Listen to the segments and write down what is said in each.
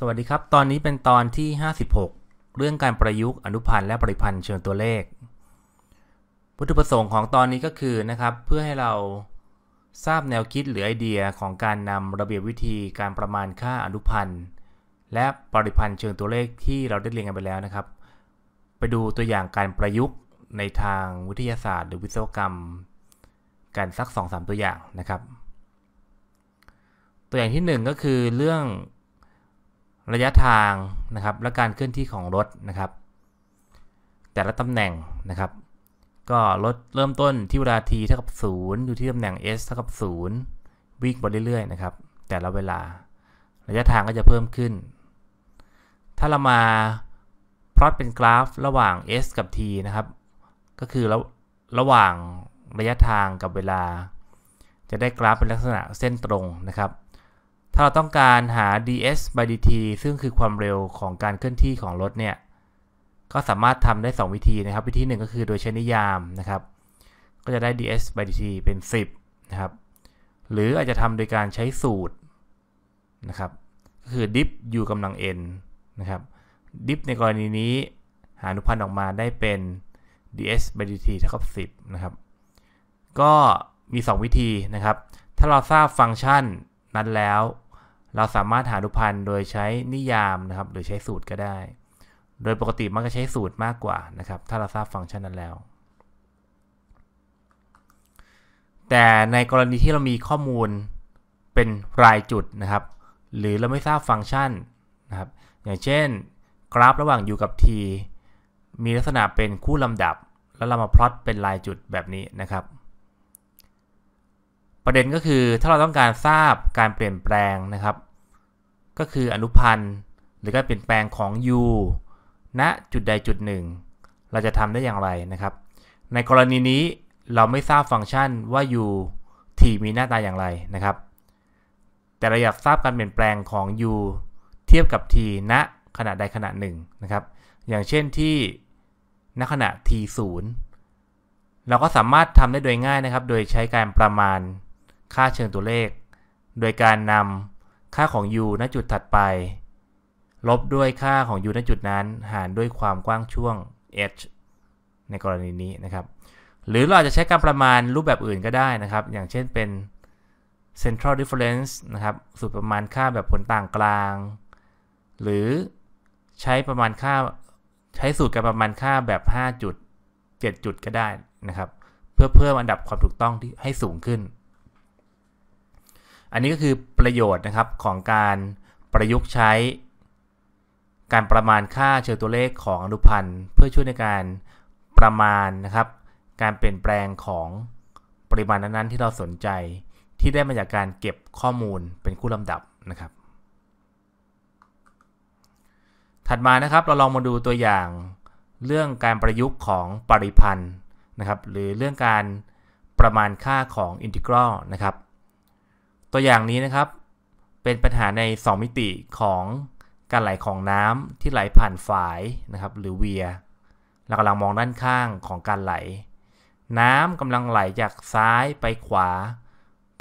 สวัสดีครับ ตอนนี้เป็นตอนที่ 56 เรื่องการประยุกต์อนุพันธ์และปริพันธ์เชิงตัวเลข วัตถุประสงค์ของตอนนี้ก็คือนะครับ เพื่อให้เราทราบแนวคิดหรือไอเดียของการนำระเบียบวิธีการประมาณค่าอนุพันธ์ และปริพันธ์เชิงตัวเลขที่เราได้เรียนกันไปแล้วนะครับ ไปดูตัวอย่างการประยุกต์ในทางวิทยาศาสตร์ หรือวิศวกรรมกันสัก2-3ตัวอย่างนะครับ ตัวอย่างที่1ก็คือเรื่องระยะทางนะครับ และการเคลื่อนที่ของรถนะครับ แต่ละตำแหน่งนะครับ ก็รถเริ่มต้นที่เวลา t เท่ากับ0อยู่ที่ตำแหน่ง s เท่ากับ0วิ่งไปเรื่อยๆ นะครับ แต่ละเวลาระยะทางก็จะเพิ่มขึ้น ถ้าเรามาพลอตเป็นกราฟระหว่าง s กับ t นะครับ ก็คือระระหว่างระยะทางกับเวลา จะได้กราฟเป็นลักษณะเส้นตรงนะครับถ้าเราต้องการหา ds by dt ซึ่งคือความเร็วของการเคลื่อนที่ของรถเนี่ย ก็สามารถทำได้ 2 วิธีนะครับ วิธีหนึ่งก็คือโดยใช้นิยามนะครับ ก็จะได้ ds by dt เป็น 10 นะครับ หรืออาจจะทำโดยการใช้สูตร นะครับ ก็คือ d i p u กำลัง n นะครับ d i p ในกรณีนี้ หาอนุพันธ์ออกมาได้เป็น ds by dt เท่ากับ10 นะครับ ก็มี 2 วิธีนะครับ ถ้าเราทราบฟังก์ชันนั้นแล้วเราสามารถหาดุพันธ์โดยใช้นิยามนะครับหรือใช้สูตรก็ได้ โดยปกติมักจะใช้สูตรมากกว่านะครับ ถ้าเราทราบฟังก์ชันนั้นแล้ว แต่ในกรณีที่เรามีข้อมูลเป็นรายจุดนะครับ หรือเราไม่ทราบฟังก์ชันนะครับ อย่างเช่น กราฟระหว่าง u กับ t มีลักษณะเป็นคู่ลำดับ แล้วเรามาพลอตเป็นรายจุดแบบนี้นะครับ ประเด็นก็คือถ้าเราต้องการทราบการเปลี่ยนแปลงนะครับก็คืออนุพันธ์หรือการเปลี่ยนแปลงของ u ณ จุดใดจุดหนึ่งเราจะทำได้อย่างไรนะครับ ในกรณีนี้เราไม่ทราบฟังก์ชันว่า u t มีหน้าตาอย่างไรนะครับ แต่เราอยากทราบการเปลี่ยนแปลงของ u เทียบกับ t ณขณะใดขณะหนึ่งนะครับ อย่างเช่นที่ ณขณะ t 0 เราก็สามารถทำได้โดยง่ายนะครับ โดยใช้การประมาณค่าเชิงตัวเลข โดยการนำค่าของ u ณ จุดถัดไป ลบด้วยค่าของ u ณ จุดนั้นหารด้วยความกว้างช่วง h ในกรณีนี้นะครับ หรือเราอาจจะใช้การประมาณรูปแบบอื่นก็ได้นะครับอย่างเช่นเป็น central difference นะครับสูตรประมาณค่าแบบผลต่างกลาง หรือใช้ประมาณค่าใช้สูตรการประมาณค่าแบบ5จุด7จุดก็ได้นะครับเพื่อเพิ่มอันดับความถูกต้องที่ให้สูงขึ้นอันนี้ก็คือประโยชน์นะครับของการประยุกต์ใช้ การประมาณค่าเชิงตัวเลขของอนุพันธ์เพื่อช่วยในการประมาณนะครับ การเปลี่ยนแปลงของปริมาณนั้นๆที่เราสนใจที่ได้มาจากการเก็บข้อมูลเป็นคู่ลำดับนะครับ ถัดมานะครับเราลองมาดูตัวอย่างเรื่องการประยุกต์ของปริพันธ์นะครับหรือเรื่องการประมาณค่าของอินทิกรัลนะครับตัวอย่างนี้นะครับ เป็นปัญหาใน 2 มิติของการไหลของน้ำที่ไหลผ่านฝายนะครับ หรือเวีย เรากำลังมองด้านข้างของการไหล น้ำกำลังไหลจากซ้ายไปขวา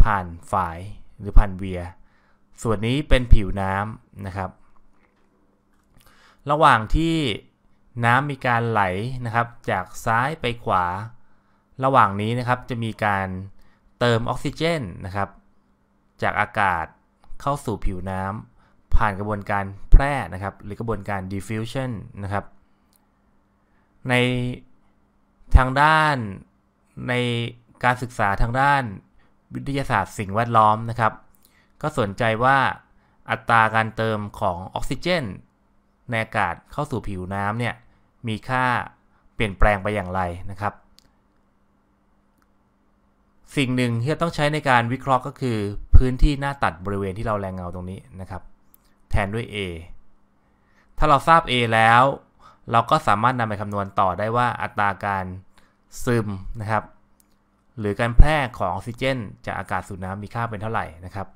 ผ่านฝายหรือผ่านเวีย ส่วนนี้เป็นผิวน้ำนะครับ ระหว่างที่น้ำมีการไหลนะครับจากซ้ายไปขวา ระหว่างนี้นะครับจะมีการเติมออกซิเจนนะครับจากอากาศเข้าสู่ผิวน้ำผ่านกระบวนการแพร่นะครับหรือกระบวนการ diffusion นะครับในทางด้านในการศึกษาทางด้านวิทยาศาสตร์สิ่งแวดล้อมนะครับ ก็สนใจว่าอัตราการเติมของออกซิเจนใน อากาศเข้าสู่ผิวน้ำเนี่ยมีค่าเปลี่ยนแปลงไปอย่างไรนะครับ สิ่งหนึ่งที่ต้องใช้ในการวิเคราะห์ก็คือพื้นที่หน้าตัดบริเวณที่เราแรงเงาตรงนี้นะครับแทนด้วย a ถ้าเราทราบ a แล้ว เราก็สามารถนำไปคำนวณต่อได้ว่าอัตราการซึมนะครับหรือการแพร่ของออกซิเจนจากอากาศสู่น้ำมีค่าเป็นเท่าไหร่นะครับ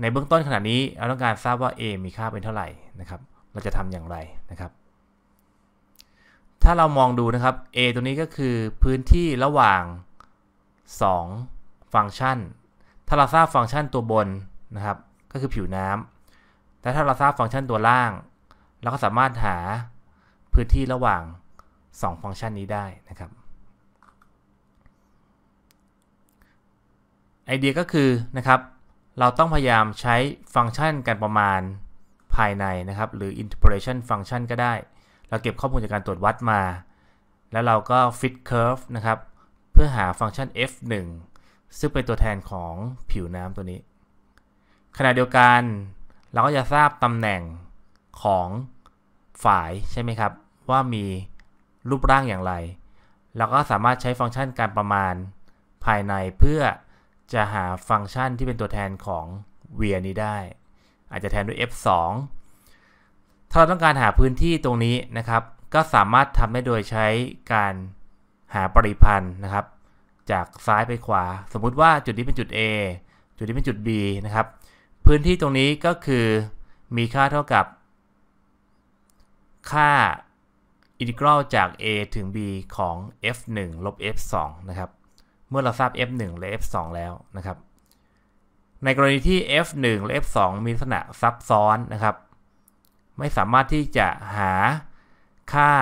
ในเบื้องต้นขณะนี้เราต้องการทราบว่า A มีค่าเป็นเท่าไหร่นะครับเราจะทำอย่างไรนะครับ ถ้าเรามองดูนะครับ A ตัวนี้ก็คือพื้นที่ระหว่าง2ฟังก์ชันถ้าเราทราบฟังก์ชันตัวบนนะครับก็คือผิวน้ำ แต่ถ้าเราทราบฟังก์ชันตัวล่าง เราก็สามารถหาพื้นที่ระหว่าง 2 ฟังก์ชันนี้ได้นะครับ ไอเดียก็คือนะครับเราต้องพยายามใช้ฟังก์ชันการประมาณภายในนะครับ หรือ interpolation function ก็ได้ เราเก็บข้อมูลจากการตรวจวัดมา แล้วเราก็ fit curve นะครับเพื่อหาฟังก์ชัน f1 ซึ่งเป็นตัวแทนของผิวน้ำตัวนี้ ขณะเดียวกันเราก็จะทราบตำแหน่งของ ฝายใช่ไหมครับ ว่ามีรูปร่างอย่างไร เราก็สามารถใช้ฟังก์ชันการประมาณภายในเพื่อจะหาฟังก์ชันที่เป็นตัวแทนของเวียนี้ได้ อาจจะแทนด้วย f2 ถ้าเราต้องการหาพื้นที่ตรงนี้นะครับ ก็สามารถทำได้โดยใช้การหาปริพันธ์นะครับจากซ้ายไปขวา สมมุติว่าจุดนี้เป็นจุด A จุดนี้เป็นจุด B นะครับ พื้นที่ตรงนี้ก็คือมีค่าเท่ากับ ค่าอินทิกรัลจาก a ถึง b ของ f1 ลบ f2 นะครับ เมื่อเราทราบ f1 และ f2 แล้วนะครับ ในกรณีที่ f1 และ f2 มีลักษณะซับซ้อนนะครับ ไม่สามารถที่จะหาค่า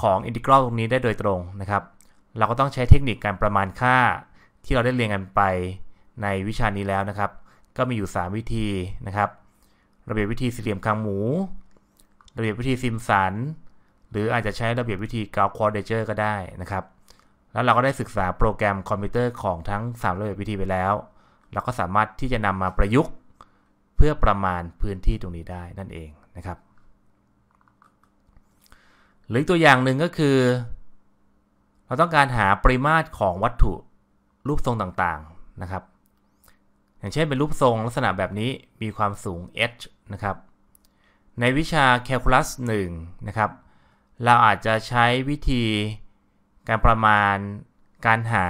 ของอินทิกรัลตรงนี้ได้โดยตรงนะครับเราก็ต้องใช้เทคนิคการประมาณค่าที่เราได้เรียนกันไปในวิชานี้แล้วนะครับ ก็มีอยู่ 3 วิธีนะครับ ระเบียบวิธีสี่เหลี่ยมคางหมู ระเบียบวิธีซิมสันหรืออาจจะใช้ระเบียบวิธีกาวควอเดเจอร์ก็ได้นะครับ แล้วเราก็ได้ศึกษาโปรแกรมคอมพิวเตอร์ของทั้ง 3 ระเบียบวิธีไปแล้ว เราก็สามารถที่จะนำมาประยุกต์เพื่อประมาณพื้นที่ตรงนี้ได้นั่นเองนะครับ หรือตัวอย่างหนึ่งก็คือเราต้องการหาปริมาตรของวัตถุรูปทรงต่าง ๆ นะครับ อย่างเช่นเป็นรูปทรงลักษณะแบบนี้มีความสูง h นะครับ ในวิชาแคลคูลัส1นะครับ เราอาจจะใช้วิธีการประมาณการหา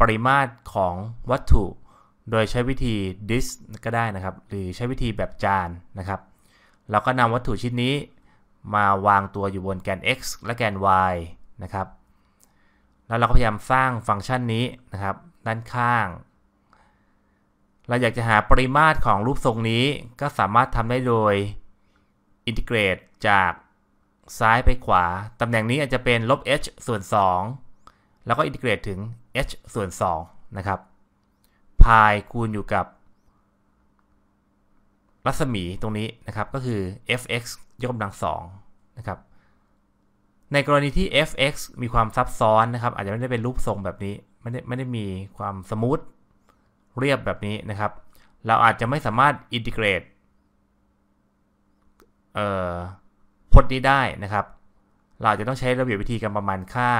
ปริมาตรของวัตถุ โดยใช้วิธี dis ก็ได้นะครับ หรือใช้วิธีแบบจานนะครับ เราก็นำวัตถุชิ้นนี้ มาวางตัวอยู่บนแกน x และแกน y นะครับแล้วเราก็พยายามสร้างฟังก์ชันนี้นะครับ ด้านข้าง เราอยากจะหาปริมาตรของรูปทรงนี้ก็สามารถทำได้โดยอินทิเกรตจากซ้ายไปขวา ตำแหน่งนี้อาจจะเป็นลบ h ส่วน 2 แล้วก็อินทิเกรตถึง h ส่วน2นะครับพายคูณอยู่กับรัศมีตรงนี้นะครับก็คือ f(x) ยกกำลัง2นะครับในกรณีที่ fx มีความซับซ้อนนะครับ อาจจะไม่ได้เป็นรูปทรงแบบนี้ ไม่ได้ไม่ได้มีความสมูทเรียบแบบนี้นะครับ เราอาจจะไม่สามารถอินทิเกรตเอ่อพจน์นี้ได้นะครับ เราจะต้องใช้ระเบียบวิธีการประมาณค่า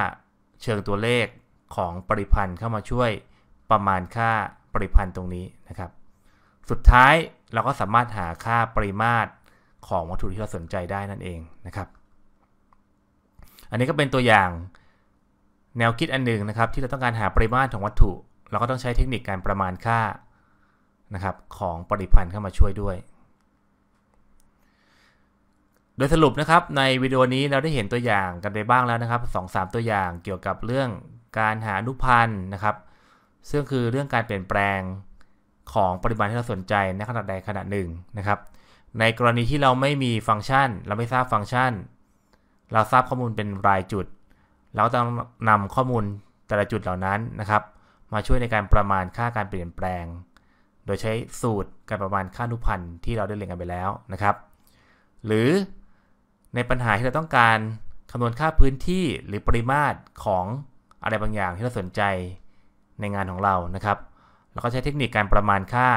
เชิงตัวเลขของปริพันธ์เข้ามาช่วยประมาณค่าปริพันธ์ตรงนี้นะครับ สุดท้ายเราก็สามารถหาค่าปริมาตรของวัตถุที่เราสนใจได้นั่นเองนะครับอันนี้ก็เป็นตัวอย่างแนวคิดอันหนึ่งนะครับ ที่เราต้องการหาปริมาตรของวัตถุเราก็ต้องใช้เทคนิคการประมาณค่านะครับของปริพันธ์เข้ามาช่วยด้วย โดยสรุปนะครับในวิดีโอนี้เราได้เห็นตัวอย่างกันไปบ้างแล้วนะครับ2-3ตัวอย่างเกี่ยวกับเรื่องการหาอนุพันธ์นะครับซึ่งคือเรื่องการเปลี่ยนแปลงของปริมาณที่เราสนใจในขนาดใดขนาดหนึ่งนะครับ ในกรณีที่เราไม่มีฟังก์ชันเราไม่ทราบฟังก์ชันเราทราบข้อมูลเป็นรายจุดเราต้องนำข้อมูลแต่ละจุดเหล่านั้นนะครับ มาช่วยในการประมาณค่าการเปลี่ยนแปลง โดยใช้สูตรการประมาณค่านุพันธ์ที่เราได้เรียนกันไปแล้วนะครับ หรือในปัญหาที่เราต้องการคำนวณค่าพื้นที่หรือปริมาตรของอะไรบางอย่างที่เราสนใจในงานของเรานะครับ เราก็ใช้เทคนิคการประมาณค่า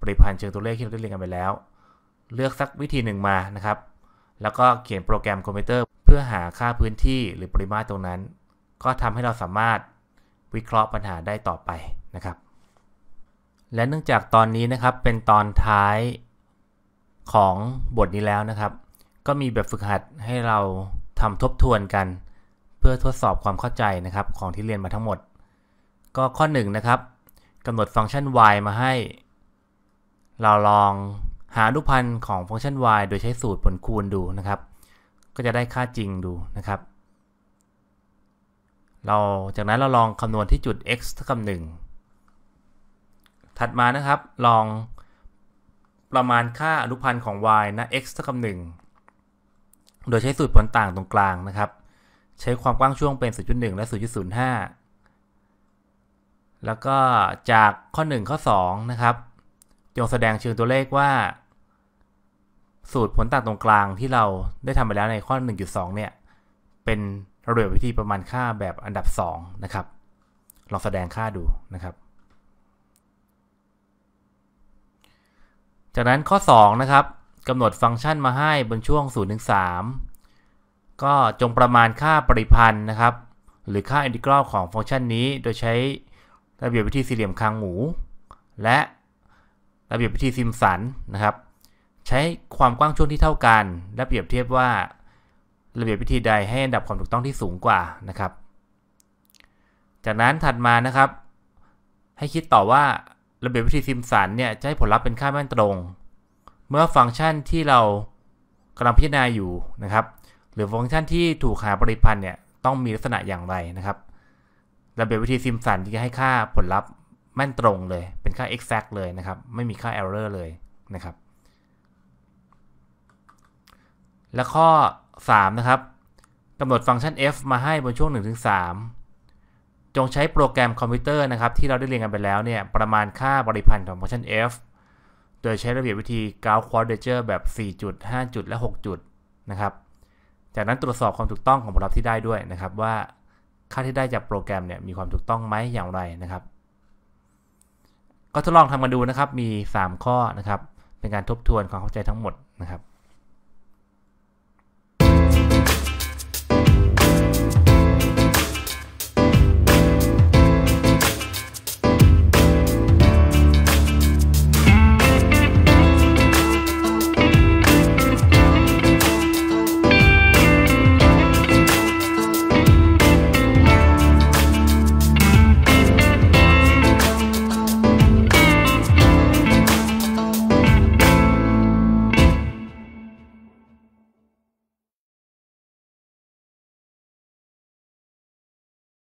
ปริพันธ์เชิงตัวเลขที่เราได้เรียนกันไปแล้ว เลือกสักวิธีหนึ่งมานะครับแล้วก็เขียนโปรแกรมคอมพิวเตอร์เพื่อหาค่าพื้นที่หรือปริมาตรตรงนั้น ก็ทำให้เราสามารถวิเคราะห์ปัญหาได้ต่อไปนะครับ และเนื่องจากตอนนี้นะครับเป็นตอนท้ายของบทนี้แล้วนะครับ ก็มีแบบฝึกหัดให้เราทำทบทวนกัน เพื่อทดสอบความเข้าใจนะครับของที่เรียนมาทั้งหมด ก็ข้อ1นนะครับกำหนดฟังก์ชัน y มาให้ เราลองหาอนุพันธ์ของฟังก์ชัน y โดยใช้สูตรผลคูณดูนะครับ ก็จะได้ค่าจริงดูนะครับ เราจากนั้นเราลองคำนวณที่จุด x เท่ากับ1ถัดมานะครับลองประมาณค่าอนุพันธ์ของ y นะ x เท่ากับ1โดยใช้สูตรผลต่างตรงกลางนะครับ ใช้ความกว้างช่วงเป็น0.1และ0.05 แล้วก็จากข้อ1ข้อ2 นะครับงแสดงเชิงตัวเลขว่า สูตรผลต่างตรงกลางที่เราได้ทำไปแล้วในข้อ 1.2เนี่ย เป็นระเบียบวิธีประมาณค่าแบบอันดับ 2 นะครับ ลองแสดงค่าดูนะครับ จากนั้นข้อ 2 นะครับกำหนดฟังก์ชันมาให้บนช่วง0-3ก็จงประมาณค่าปริพันธ์นะครับ หรือค่าอินทิกรัลของฟังก์ชันนี้โดยใช้ระเบียบวิธีสี่เหลี่ยมคางหมู และระเบียบวิธีซิมสันนะครับใช้ความกว้างช่วงที่เท่ากัน และเปรียบเทียบว่า ระเบียบวิธีใดให้อันดับความถูกต้องที่สูงกว่านะครับ จากนั้นถัดมานะครับ ให้คิดต่อว่าระเบียบวิธีซิมสันเนี่ยจะให้ผลลัพธ์เป็นค่าแม่นตรง เมื่อฟังก์ชันที่เรากำลังพิจารณาอยู่นะครับ หรือฟังก์ชันที่ถูกหาปริพันธ์เนี่ยต้องมีลักษณะอย่างไรนะครับ ระเบียบวิธีซิมสันที่จะให้ค่าผลลัพธ์แม่นตรงเลย เป็นค่า exact เลยนะครับ ไม่มีค่า error เลยนะครับ และข้อ 3 นะครับกำหนดฟังก์ชัน f มาให้บนช่วง1-3จงใช้โปรแกรมคอมพิวเตอร์นะครับ ที่เราได้เรียนกันไปแล้วเนี่ย ประมาณค่าบริพันธ์ของฟังก์ชัน f โดยใช้ระเบียบวิธี Gauss Quadrature แบบ4จุด5จุดและ 6 จุดนะครับ จากนั้นตรวจสอบความถูกต้องของผลลัพธ์ที่ได้ด้วยนะครับ ว่าค่าที่ได้จากโปรแกรมเนี่ยมีความถูกต้องไหมอย่างไรนะครับก็ทดลองทำกันดูนะครับ มี 3 ข้อนะครับ เป็นการทบทวนความเข้าใจทั้งหมดนะครับ